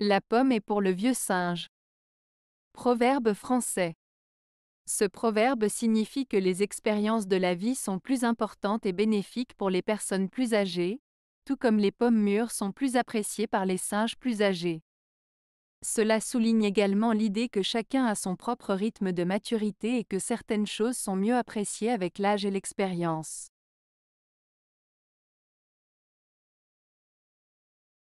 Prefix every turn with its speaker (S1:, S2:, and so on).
S1: La pomme est pour le vieux singe. Proverbe français. Ce proverbe signifie que les expériences de la vie sont plus importantes et bénéfiques pour les personnes plus âgées, tout comme les pommes mûres sont plus appréciées par les singes plus âgés. Cela souligne également l'idée que chacun a son propre rythme de maturité et que certaines choses sont mieux appréciées avec l'âge et l'expérience.